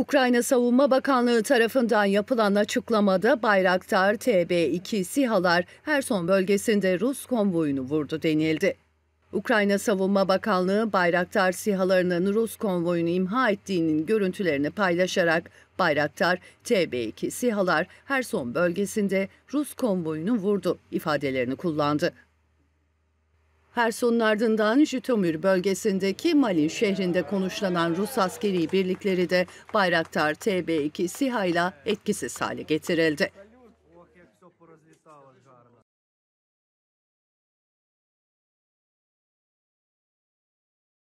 Ukrayna Savunma Bakanlığı tarafından yapılan açıklamada Bayraktar TB2 SİHA'lar Herson bölgesinde Rus konvoyunu vurdu denildi. Ukrayna Savunma Bakanlığı Bayraktar SİHA'larının Rus konvoyunu imha ettiğinin görüntülerini paylaşarak Bayraktar TB2 SİHA'lar Herson bölgesinde Rus konvoyunu vurdu ifadelerini kullandı. Herson'un ardından Jütomür bölgesindeki Mali şehrinde konuşlanan Rus askeri birlikleri de Bayraktar TB2 SİHA ile etkisiz hale getirildi.